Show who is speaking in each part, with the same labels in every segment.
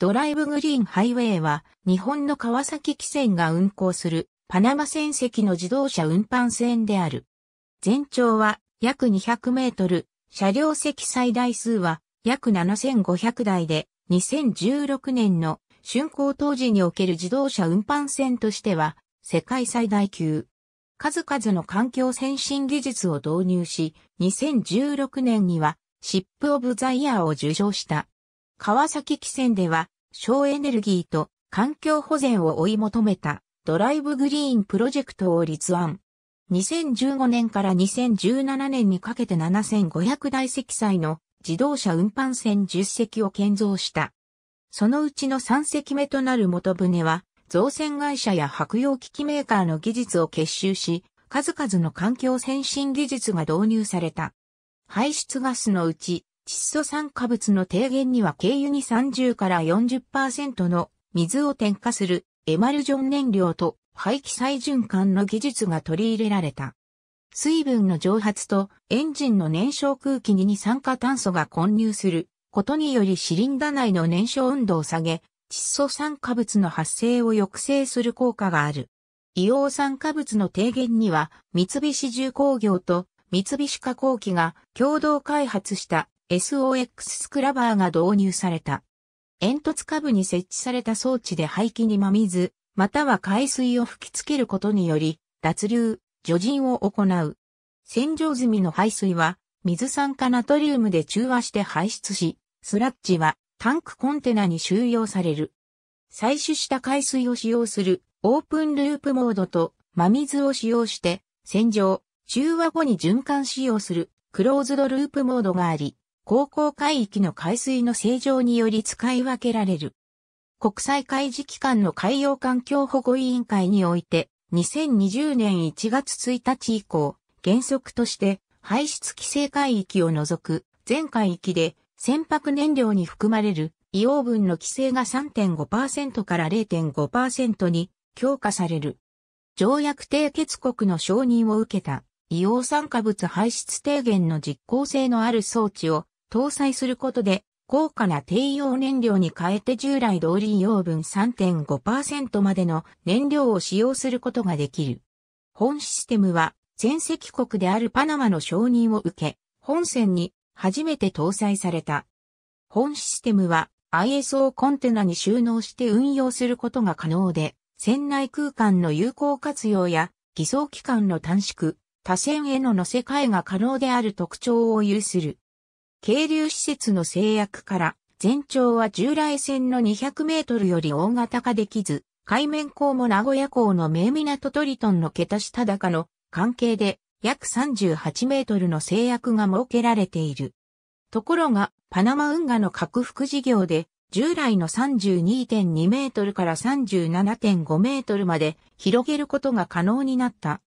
Speaker 1: ドライブグリーンハイウェイは日本の川崎汽船が運行するパナマ船籍の自動車運搬船である。全長は約200メートル、車両席最大数は約7500台で2016年の竣工当時における自動車運搬船としては世界最大級。数々の環境先進技術を導入し、2016年にはシップオブザイヤーを受賞した。川崎汽船では、省エネルギーと環境保全を追い求めたドライブグリーンプロジェクトを立案。2015年から2017年にかけて7500台積載の自動車運搬船10隻を建造した。そのうちの3隻目となる元船は、造船会社や白洋機器メーカーの技術を結集し、数々の環境先進技術が導入された。排出ガスのうち窒素酸化物の低減には軽油に30から40%の水を添加するエマルジョン燃料と排気再循環の技術が取り入れられた。水分の蒸発とエンジンの燃焼空気に二酸化炭素が混入することによりシリンダ内の燃焼運動を下げ、窒素酸化物の発生を抑制する効果がある。硫黄酸化物の低減には三菱重工業と三菱化工機が共同開発した SOX スクラバーが導入された。煙突下部に設置された装置で排気に真水、または海水を吹きつけることにより、脱流、除塵を行う。洗浄済みの排水は、水酸化ナトリウムで中和して排出し、スラッジはタンクコンテナに収容される。採取した海水を使用するオープンループモードと真水を使用して洗浄、中和後に循環使用するクローズドループモードがあり、航行海域の海水の正常により使い分けられる。国際海事機関の海洋環境保護委員会において、2020年1月1日以降、原則として排出規制海域を除く全海域で船舶燃料に含まれる硫黄分の規制が3.5%から0.5%に強化される。条約締結国の承認を受けた硫黄酸化物排出低減の実効性のある装置を搭載することで、高価な低用燃料に変えて従来通り用分3.5%までの燃料を使用することができる。本システムは、全席国であるパナマの承認を受け、本線に初めて搭載された。本システムは ISO コンテナに収納して運用することが可能で、船内空間の有効活用や偽装機関の短縮、多線への乗せ替えが可能である特徴を有する。渓流施設の制約から、全長は従来線の200メートルより大型化できず、海面港も名古屋港の名港トリトンの桁下高の関係で約38メートルの制約が設けられている。ところが、パナマ運河の拡幅事業で、従来の32.2メートルから37.5メートルまで広げることが可能になった。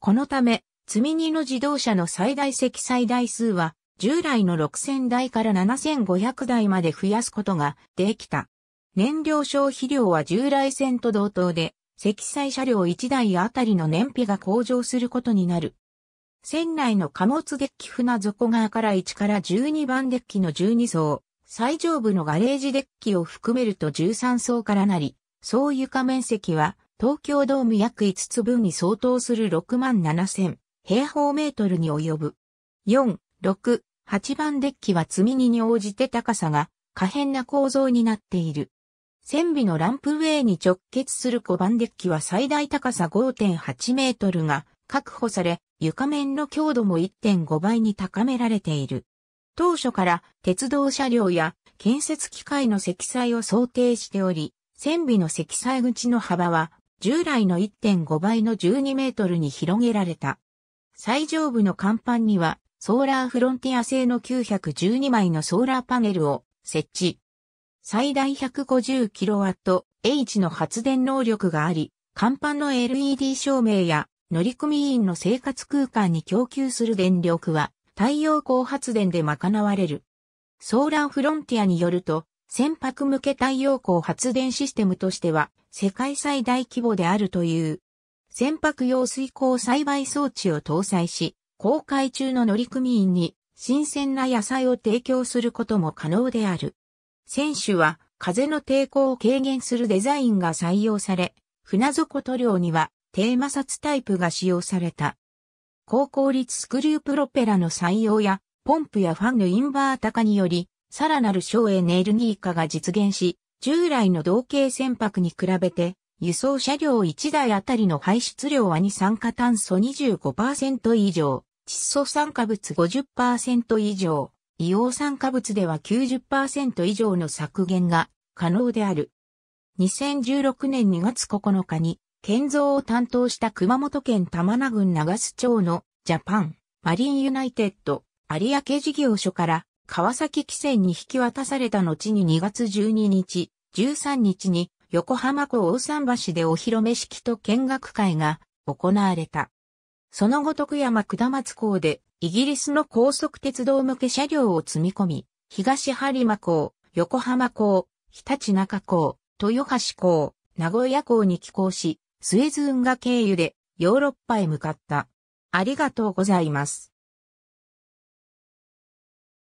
Speaker 1: このため、積み荷の自動車の最大積載台数は従来の6000台から7500台まで増やすことができた。燃料消費量は従来線と同等で、積載車両1台あたりの燃費が向上することになる。船内の貨物デッキ船底側から1から12番デッキの12層、最上部のガレージデッキを含めると13層からなり、総床面積は東京ドーム約5つ分に相当する6万7 0平方メートルに及ぶ。4、6、8番デッキは積み荷に応じて高さが可変な構造になっている。船尾のランプウェイに直結する5番デッキは最大高さ5.8メートルが確保され、床面の強度も1.5倍に高められている。当初から鉄道車両や建設機械の積載を想定しており、船尾の積載口の幅は従来の1.5倍の12メートルに広げられた。最上部の甲板にはソーラーフロンティア製の912枚のソーラーパネルを設置。最大 150kWh の発電能力があり、甲板の LED 照明や乗組員の生活空間に供給する電力は太陽光発電で賄われる。ソーラーフロンティアによると、船舶向け太陽光発電システムとしては世界最大規模であるという。船舶用水耕栽培装置を搭載し、公開中の乗組員に新鮮な野菜を提供することも可能である。選手は風の抵抗を軽減するデザインが採用され、船底塗料には低摩擦タイプが使用された。高効率スクリュープロペラの採用や、ポンプやファンのインバータ化により、さらなる省エネルギー化が実現し、従来の同型船舶に比べて、輸送車両1台あたりの排出量は二酸化炭素25%以上、窒素酸化物50%以上、硫黄酸化物では90%以上の削減が可能である。2016年2月9日に建造を担当した熊本県玉名郡長須町のジャパンマリンユナイテッド有明事業所から川崎汽船に引き渡された後に2月12日、13日に横浜港大桟橋でお披露目式と見学会が行われた。その後徳山下松港で、イギリスの高速鉄道向け車両を積み込み、東播磨港、横浜港、日立中港、豊橋港、名古屋港に寄港し、スエズ運河経由でヨーロッパへ向かった。ありがとうございます。